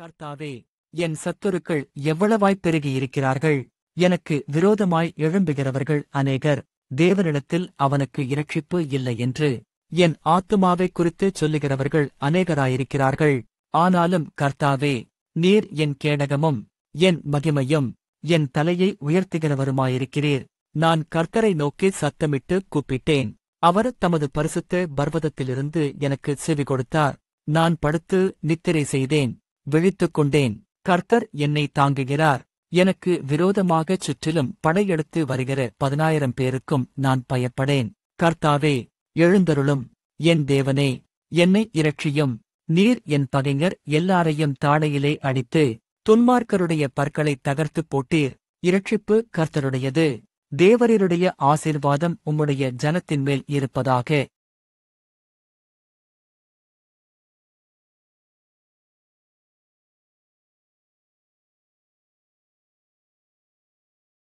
கர்த்தாவே என் சத்துருக்கள் எவ்வளவாய் பெருகியிருக்கிறார்கள் எனக்கு விரோதமாய் எழும்புகிறவர்கள் அநேகர் தேவனிடத்தில் அவனுக்கு இரட்சிப்பு இல்லை என்று என் ஆத்துமாவை குறித்து சொல்லுகிறவர்கள் அநேகராயிருக்கிறார்கள் ஆனாலும் கர்த்தாவே நீர் என் கேடகமும் என் மகிமையும் என் தலையை உயர்த்துகிறவருமாயிருக்கிறீர் நான் கர்த்தரை நோக்கி சத்தமிட்டு கூப்பிட்டேன் அவர் தமது பரிசுத்த பர்வதத்திலிருந்து எனக்கு செவி கொடுத்தார் நான் படுத்து நித்திரை செய்தேன் விழித்துக் கொண்டேன் கர்த்தர் என்னை தாங்குகிறார் எனக்கு விரோதமாக சுற்றிலும் படையெடுத்து வருகிற பதினாயிரம் பேருக்கும் நான் பயப்படேன் கர்த்தாவே எழுந்தருளும் என் தேவனே என்னை இரட்சியும் நீர் என் பகைஞர் எல்லாரையும் தாடையிலே அடித்து துன்மார்க்கருடைய பற்களை தகர்த்து போட்டீர் இரட்சிப்பு கர்த்தருடையது தேவரருடைய ஆசீர்வாதம் உம்முடைய ஜனத்தின் மேல் இருப்பதாக